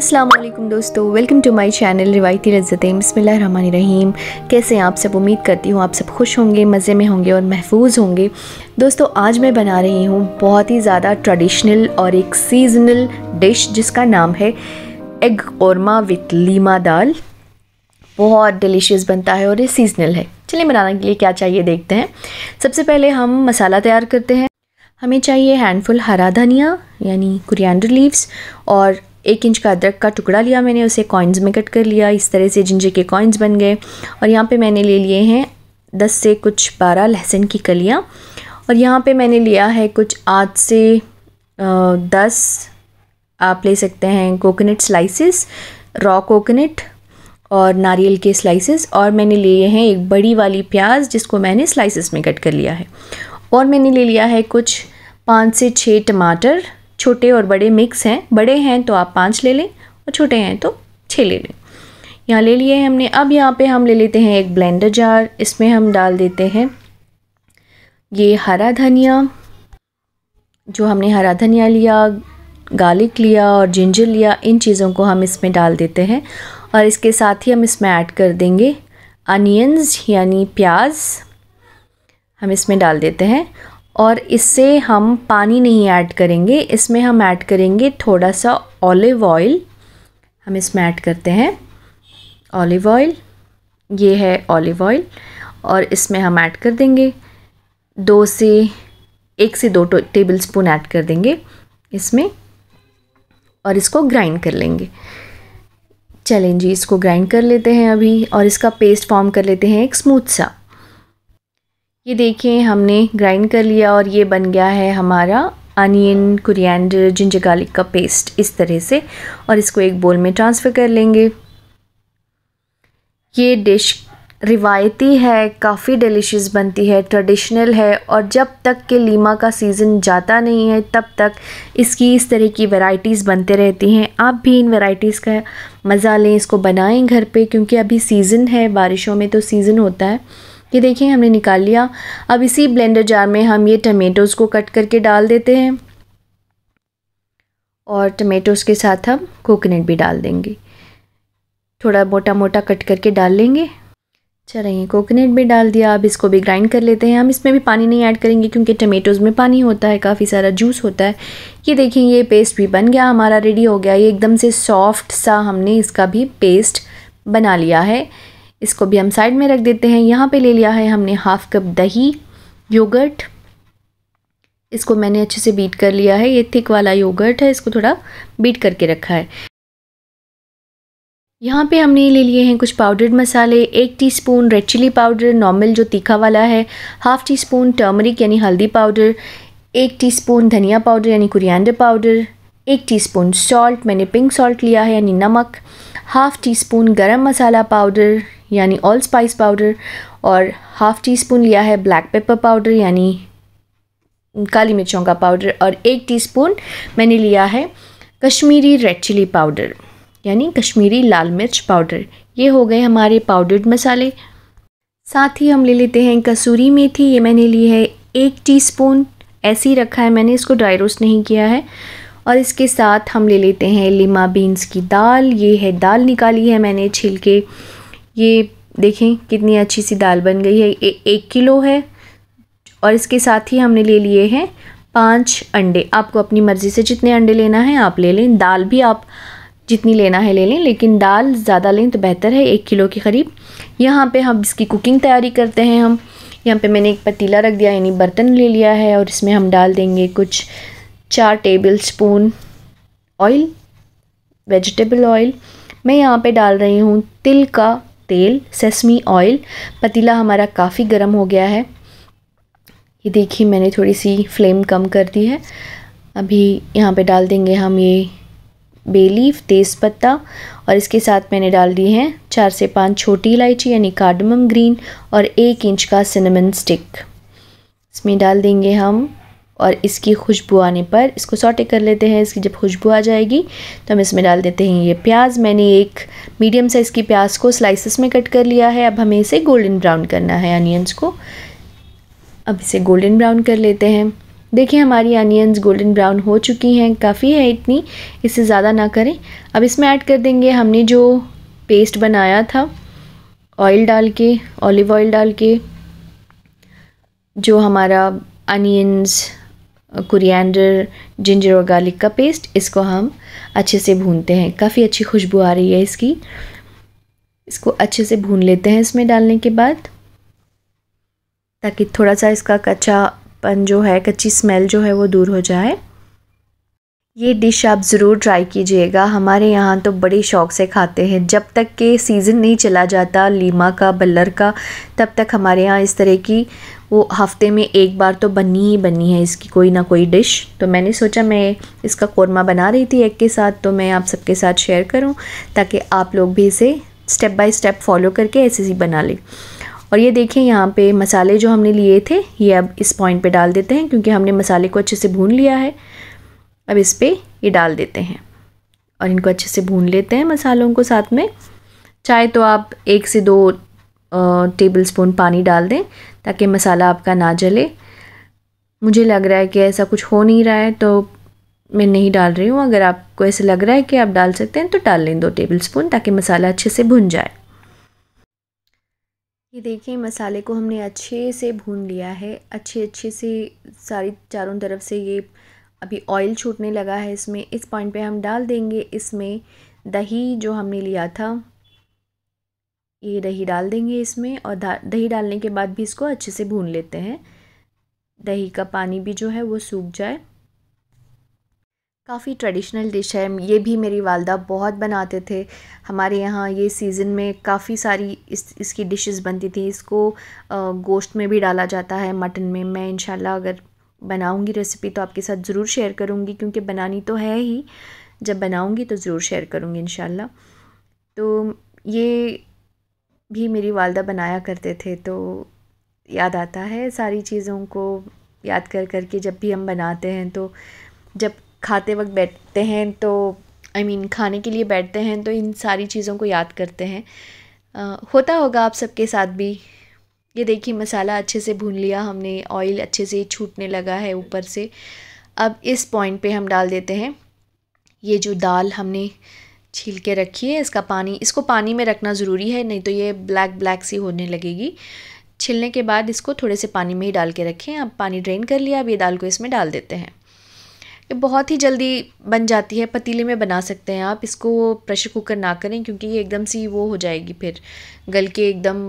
असलम दोस्तों welcome to my channel रिवायती लज्जतें बसमीम कैसे हैं आप सब उम्मीद करती हूँ आप सब खुश होंगे मज़े में होंगे और महफूज होंगे दोस्तों आज मैं बना रही हूँ बहुत ही ज़्यादा ट्रेडिशनल और एक सीजनल डिश जिसका नाम है एग कौरमा विथ लीमा दाल बहुत डिलीशियस बनता है और ये सीजनल है चलिए बनाने के लिए क्या चाहिए देखते हैं सबसे पहले हम मसाला तैयार करते हैं हमें चाहिए हैंडफुल हरा धनिया यानी कुरियंडर लीव्स और एक इंच का अदरक का टुकड़ा लिया मैंने उसे कॉइन्स में कट कर लिया इस तरह से जिंजर के कॉइन्स बन गए और यहाँ पे मैंने ले लिए हैं दस से कुछ बारह लहसुन की कलियाँ और यहाँ पे मैंने लिया है कुछ आठ से दस आप ले सकते हैं कोकोनट स्लाइसेस रॉ कोकोनट और नारियल के स्लाइसेस और मैंने लिए हैं एक बड़ी वाली प्याज जिसको मैंने स्लाइसेस में कट कर लिया है और मैंने ले लिया है कुछ पाँच से छः टमाटर छोटे और बड़े मिक्स हैं बड़े हैं तो आप पाँच ले लें और छोटे हैं तो छः ले लें यहाँ ले लिए हमने अब यहाँ पे हम ले लेते हैं एक ब्लेंडर जार इसमें हम डाल देते हैं ये हरा धनिया जो हमने हरा धनिया लिया गार्लिक लिया और जिंजर लिया इन चीज़ों को हम इसमें डाल देते हैं और इसके साथ ही हम इसमें ऐड कर देंगे अनियंस यानी प्याज हम इसमें डाल देते हैं और इससे हम पानी नहीं ऐड करेंगे इसमें हम ऐड करेंगे थोड़ा सा ऑलिव ऑयल हम इसमें ऐड करते हैं ऑलिव ऑयल ये है ऑलिव ऑयल और इसमें हम ऐड कर देंगे दो से एक से दो टेबल स्पून ऐड कर देंगे इसमें और इसको ग्राइंड कर लेंगे चलें जी इसको ग्राइंड कर लेते हैं अभी और इसका पेस्ट फॉर्म कर लेते हैं एक स्मूथ सा ये देखें हमने ग्राइंड कर लिया और ये बन गया है हमारा अनियन कुरियंडर जिंजर गार्लिक का पेस्ट इस तरह से और इसको एक बोल में ट्रांसफ़र कर लेंगे ये डिश रिवायती है काफ़ी डिलिशियस बनती है ट्रेडिशनल है और जब तक के लीमा का सीज़न जाता नहीं है तब तक इसकी इस तरह की वैरायटीज़ बनते रहती हैं आप भी इन वैरायटीज़ का मज़ा लें इसको बनाएं घर पे क्योंकि अभी सीज़न है बारिशों में तो सीज़न होता है ये देखिए हमने निकाल लिया अब इसी ब्लेंडर जार में हम ये टमेटोज़ को कट करके डाल देते हैं और टमेटोज़ के साथ हम कोकोनट भी डाल देंगे थोड़ा मोटा मोटा कट करके डाल लेंगे चलिए अच्छा, कोकोनट भी डाल दिया अब इसको भी ग्राइंड कर लेते हैं हम इसमें भी पानी नहीं ऐड करेंगे क्योंकि टमेटोज़ में पानी होता है काफ़ी सारा जूस होता है ये देखें ये पेस्ट भी बन गया हमारा रेडी हो गया ये एकदम से सॉफ्ट सा हमने इसका भी पेस्ट बना लिया है इसको भी हम साइड में रख देते हैं यहाँ पे ले लिया है हमने हाफ़ कप दही योगर्ट इसको मैंने अच्छे से बीट कर लिया है ये थिक वाला योगर्ट है इसको थोड़ा बीट करके रखा है यहाँ पे हमने ले लिए हैं कुछ पाउडर्ड मसाले एक teaspoon red chilli powder normal जो तीखा वाला है हाफ़ टी स्पून टर्मरिक यानी हल्दी पाउडर एक टीस्पून धनिया पाउडर यानी कुरियंडर पाउडर एक टीस्पून सॉल्ट मैंने पिंक सॉल्ट लिया है यानी नमक हाफ़ टी स्पून गर्म मसाला पाउडर यानी ऑल स्पाइस पाउडर और हाफ़ टी स्पून लिया है ब्लैक पेपर पाउडर यानी काली मिर्चों का पाउडर और एक टीस्पून मैंने लिया है कश्मीरी रेड चिली पाउडर यानी कश्मीरी लाल मिर्च पाउडर ये हो गए हमारे पाउडर्ड मसाले साथ ही हम ले लेते हैं कसूरी मेथी ये मैंने ली है एक टीस्पून ऐसे ही रखा है मैंने इसको ड्राई रोस्ट नहीं किया है और इसके साथ हम ले लेते हैं लिमा बीन्स की दाल ये है दाल निकाली है मैंने छिलके ये देखें कितनी अच्छी सी दाल बन गई है ए, एक किलो है और इसके साथ ही हमने ले लिए हैं पाँच अंडे आपको अपनी मर्ज़ी से जितने अंडे लेना है आप ले लें दाल भी आप जितनी लेना है ले लें लेकिन दाल ज़्यादा लें तो बेहतर है एक किलो के करीब यहाँ पे हम इसकी कुकिंग तैयारी करते हैं हम यहाँ पे मैंने एक पतीला रख दिया यानी बर्तन ले लिया है और इसमें हम डाल देंगे कुछ चार tablespoon oil vegetable oil मैं यहाँ पर डाल रही हूँ तिल का तेल सेसमी ऑयल पतीला हमारा काफ़ी गर्म हो गया है ये देखिए मैंने थोड़ी सी फ्लेम कम कर दी है अभी यहाँ पे डाल देंगे हम ये बेलीफ तेज़पत्ता और इसके साथ मैंने डाल दी हैं चार से पांच छोटी इलायची यानी कार्डमम ग्रीन और एक इंच का सिनेमन स्टिक इसमें डाल देंगे हम और इसकी खुशबू आने पर इसको सॉटे कर लेते हैं इसकी जब खुशबू आ जाएगी तो हम इसमें डाल देते हैं ये प्याज मैंने एक मीडियम साइज़ की प्याज को स्लाइसिस में कट कर लिया है अब हमें इसे गोल्डन ब्राउन करना है अनियंस को अब इसे गोल्डन ब्राउन कर लेते हैं देखिए हमारी अनियंस गोल्डन ब्राउन हो चुकी हैं काफ़ी है इतनी इससे ज़्यादा ना करें अब इसमें ऐड कर देंगे हमने जो पेस्ट बनाया था ऑयल डाल के ऑलिव ऑयल डाल के जो हमारा अनियंस कुरियंडर जिंजर और गार्लिक का पेस्ट इसको हम अच्छे से भूनते हैं काफ़ी अच्छी खुशबू आ रही है इसकी इसको अच्छे से भून लेते हैं इसमें डालने के बाद ताकि थोड़ा सा इसका कच्चापन जो है कच्ची स्मेल जो है वो दूर हो जाए ये डिश आप ज़रूर ट्राई कीजिएगा हमारे यहाँ तो बड़े शौक़ से खाते हैं जब तक के सीज़न नहीं चला जाता लीमा का बल्लर का तब तक हमारे यहाँ इस तरह की वो हफ्ते में एक बार तो बननी ही बनी है इसकी कोई ना कोई डिश तो मैंने सोचा मैं इसका कौरमा बना रही थी एग के साथ तो मैं आप सबके साथ शेयर करूँ ताकि आप लोग भी इसे स्टेप बाय स्टेप फॉलो करके ऐसे ही बना लें और ये देखें यहाँ पे मसाले जो हमने लिए थे ये अब इस पॉइंट पे डाल देते हैं क्योंकि हमने मसाले को अच्छे से भून लिया है अब इस पर ये डाल देते हैं और इनको अच्छे से भून लेते हैं मसालों को साथ में चाहे तो आप एक से दो टेबल स्पून पानी डाल दें ताकि मसाला आपका ना जले मुझे लग रहा है कि ऐसा कुछ हो नहीं रहा है तो मैं नहीं डाल रही हूँ अगर आपको ऐसे लग रहा है कि आप डाल सकते हैं तो डाल लें दो टेबल स्पून ताकि मसाला अच्छे से भुन जाए ये देखिए मसाले को हमने अच्छे से भून लिया है अच्छे अच्छे से सारी चारों तरफ से ये अभी ऑयल छूटने लगा है इसमें इस पॉइंट पे हम डाल देंगे इसमें दही जो हमने लिया था ये दही डाल देंगे इसमें और दही डालने के बाद भी इसको अच्छे से भून लेते हैं दही का पानी भी जो है वो सूख जाए काफ़ी ट्रेडिशनल डिश है ये भी मेरी वालदा बहुत बनाते थे हमारे यहाँ ये सीज़न में काफ़ी सारी इस इसकी डिशेस बनती थी इसको गोश्त में भी डाला जाता है मटन में मैं इनशाला अगर बनाऊँगी रेसिपी तो आपके साथ ज़रूर शेयर करूँगी क्योंकि बनानी तो है ही जब बनाऊँगी तो ज़रूर शेयर करूँगी इन तो ये भी मेरी वालदा बनाया करते थे तो याद आता है सारी चीज़ों को याद कर कर के जब भी हम बनाते हैं तो जब खाते वक्त बैठते हैं तो आई I मीन mean, खाने के लिए बैठते हैं तो इन सारी चीज़ों को याद करते हैं आ, होता होगा आप सबके साथ भी ये देखिए मसाला अच्छे से भून लिया हमने ऑयल अच्छे से छूटने लगा है ऊपर से अब इस पॉइंट पे हम डाल देते हैं ये जो दाल हमने छील के रखिए इसका पानी इसको पानी में रखना ज़रूरी है नहीं तो ये ब्लैक ब्लैक सी होने लगेगी छिलने के बाद इसको थोड़े से पानी में ही डाल के रखें अब पानी ड्रेन कर लिया अब ये दाल को इसमें डाल देते हैं ये बहुत ही जल्दी बन जाती है पतीले में बना सकते हैं आप इसको प्रेशर कुकर ना करें क्योंकि ये एकदम सी वो हो जाएगी फिर गल के एकदम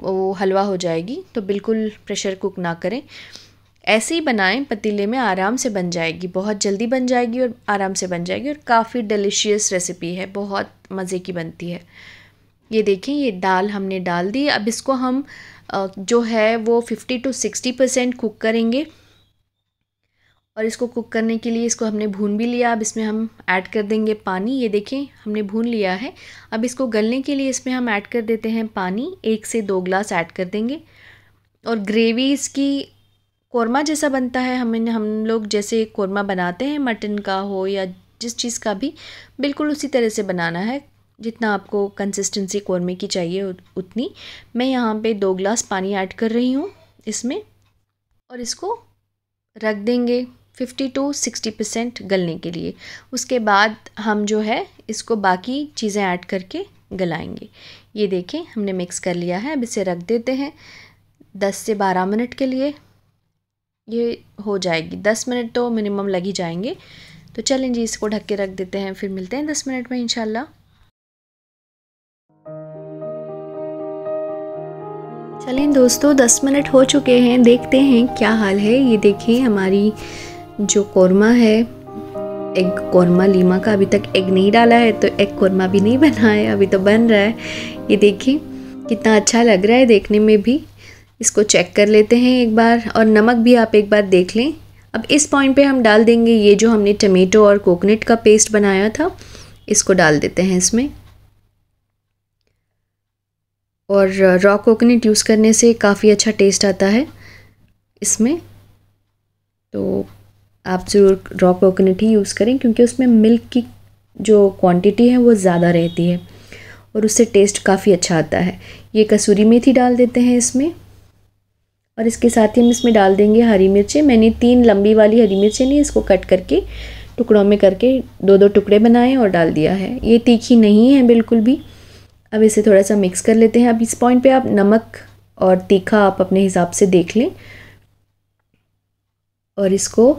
वो हलवा हो जाएगी तो बिल्कुल प्रेशर कुक ना करें ऐसे ही बनाएं पतीले में आराम से बन जाएगी बहुत जल्दी बन जाएगी और आराम से बन जाएगी और काफ़ी डिलिशियस रेसिपी है बहुत मज़े की बनती है ये देखें ये दाल हमने डाल दी अब इसको हम जो है वो fifty to sixty percent cook करेंगे और इसको कुक करने के लिए इसको हमने भून भी लिया अब इसमें हम ऐड कर देंगे पानी ये देखें हमने भून लिया है अब इसको गलने के लिए इसमें हम ऐड कर देते हैं पानी एक से दो ग्लास ऐड कर देंगे और ग्रेवी इसकी कौरमा जैसा बनता है हम हम लोग जैसे कौरमा बनाते हैं मटन का हो या जिस चीज़ का भी बिल्कुल उसी तरह से बनाना है जितना आपको कंसिस्टेंसी कौरमे की चाहिए उतनी मैं यहाँ पे दो ग्लास पानी ऐड कर रही हूँ इसमें और इसको रख देंगे फिफ्टी टू सिक्सटी परसेंट गलने के लिए उसके बाद हम जो है इसको बाकी चीज़ें ऐड करके गलाएंगे ये देखें हमने मिक्स कर लिया है अब इसे रख देते हैं दस से बारह मिनट के लिए ये हो जाएगी दस मिनट तो मिनिमम लग ही जाएंगे तो चलें जी इसको ढक के रख देते हैं फिर मिलते हैं दस मिनट में इंशाल्लाह चलें दोस्तों दस मिनट हो चुके हैं देखते हैं क्या हाल है ये देखें हमारी जो कौरमा है एग कौरमा लीमा का अभी तक एग नहीं डाला है तो एग कौरमा भी नहीं बना है अभी तो बन रहा है ये देखिए कितना अच्छा लग रहा है देखने में भी इसको चेक कर लेते हैं एक बार और नमक भी आप एक बार देख लें अब इस पॉइंट पे हम डाल देंगे ये जो हमने टमेटो और कोकोनट का पेस्ट बनाया था इसको डाल देते हैं इसमें और रॉ कोकोनट यूज़ करने से काफ़ी अच्छा टेस्ट आता है इसमें तो आप ज़रूर रॉ कोकोनट ही यूज़ करें क्योंकि उसमें मिल्क की जो क्वांटिटी है वो ज़्यादा रहती है और उससे टेस्ट काफ़ी अच्छा आता है ये कसूरी मेथी डाल देते हैं इसमें और इसके साथ ही हम इसमें डाल देंगे हरी मिर्चें मैंने तीन लंबी वाली हरी मिर्चें ली इसको कट करके टुकड़ों में करके दो दो टुकड़े बनाए और डाल दिया है ये तीखी नहीं है बिल्कुल भी अब इसे थोड़ा सा मिक्स कर लेते हैं अब इस पॉइंट पे आप नमक और तीखा आप अपने हिसाब से देख लें और इसको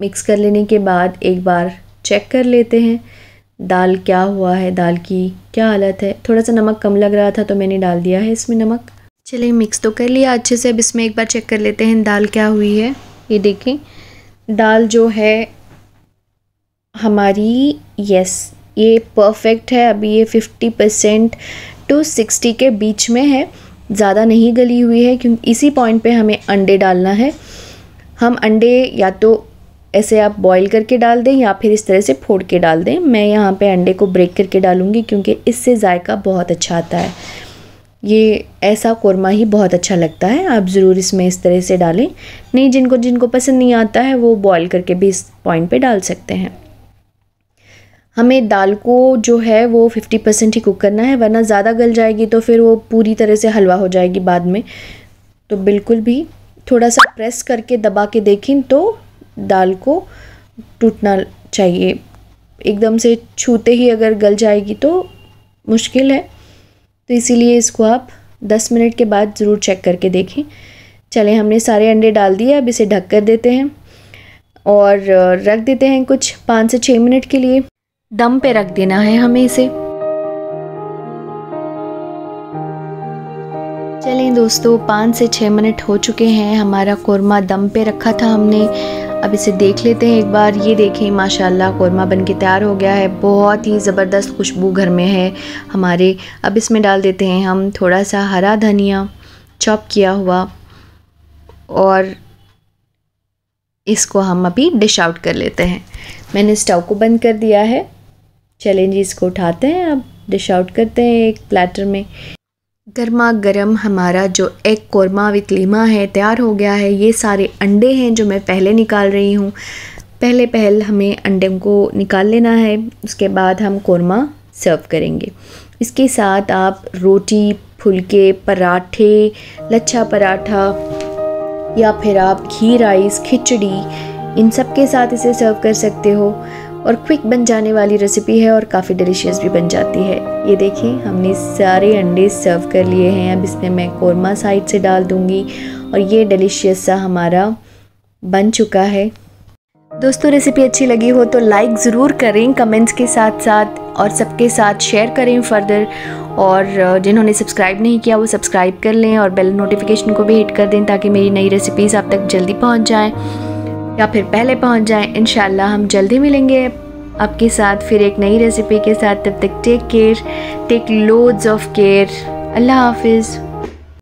मिक्स कर लेने के बाद एक बार चेक कर लेते हैं दाल क्या हुआ है दाल की क्या हालत है थोड़ा सा नमक कम लग रहा था तो मैंने डाल दिया है इसमें नमक चलिए मिक्स तो कर लिया अच्छे से अब इसमें एक बार चेक कर लेते हैं दाल क्या हुई है ये देखें दाल जो है हमारी यस ये परफेक्ट है अभी ये फिफ्टी परसेंट टू सिक्सटी के बीच में है ज़्यादा नहीं गली हुई है क्योंकि इसी पॉइंट पे हमें अंडे डालना है हम अंडे या तो ऐसे आप बॉईल करके डाल दें या फिर इस तरह से फोड़ के डाल दें मैं यहाँ पे अंडे को ब्रेक करके डालूँगी क्योंकि इससे जायका बहुत अच्छा आता है ये ऐसा कोरमा ही बहुत अच्छा लगता है आप ज़रूर इसमें इस तरह से डालें नहीं जिनको जिनको पसंद नहीं आता है वो बॉईल करके भी इस पॉइंट पे डाल सकते हैं हमें दाल को जो है वो 50 परसेंट ही कुक करना है वरना ज़्यादा गल जाएगी तो फिर वो पूरी तरह से हलवा हो जाएगी बाद में तो बिल्कुल भी थोड़ा सा प्रेस करके दबा के देखें तो दाल को टूटना चाहिए एकदम से छूते ही अगर गल जाएगी तो मुश्किल है तो इसीलिए इसको आप दस मिनट के बाद ज़रूर चेक करके देखें चले हमने सारे अंडे डाल दिए अब इसे ढक कर देते हैं और रख देते हैं कुछ पाँच से छः मिनट के लिए दम पे रख देना है हमें इसे चलें दोस्तों पाँच से छः मिनट हो चुके हैं हमारा कौरमा दम पे रखा था हमने अब इसे देख लेते हैं एक बार ये देखें माशाल्लाह कौरमा बन के तैयार हो गया है बहुत ही ज़बरदस्त खुशबू घर में है हमारे अब इसमें डाल देते हैं हम थोड़ा सा हरा धनिया चॉप किया हुआ और इसको हम अभी डिश आउट कर लेते हैं मैंने स्टोव को बंद कर दिया है चलें जी इसको उठाते हैं अब डिश आउट करते हैं एक प्लेटर में गर्मा गर्म हमारा जो एग कौरमा विथ लीमा है तैयार हो गया है ये सारे अंडे हैं जो मैं पहले निकाल रही हूँ पहले पहल हमें अंडे को निकाल लेना है उसके बाद हम कौरमा सर्व करेंगे इसके साथ आप रोटी फुलके पराठे लच्छा पराठा या फिर आप घी राइस खिचड़ी इन सब के साथ इसे सर्व कर सकते हो और क्विक बन जाने वाली रेसिपी है और काफ़ी डिलीशियस भी बन जाती है ये देखिए हमने सारे अंडे सर्व कर लिए हैं अब इसमें मैं कौरमा साइड से डाल दूँगी और ये डिलीशियस सा हमारा बन चुका है दोस्तों रेसिपी अच्छी लगी हो तो लाइक ज़रूर करें कमेंट्स के साथ साथ और सबके साथ शेयर करें फर्दर और जिन्होंने सब्सक्राइब नहीं किया वो सब्सक्राइब कर लें और बेल नोटिफिकेशन को भी हिट कर दें ताकि मेरी नई रेसिपीज़ आप तक जल्दी पहुंच जाएं या फिर पहले पहुंच जाएं इन हम जल्दी मिलेंगे आपके साथ फिर एक नई रेसिपी के साथ तब तक take care take loads of care अल्लाह हाफिज़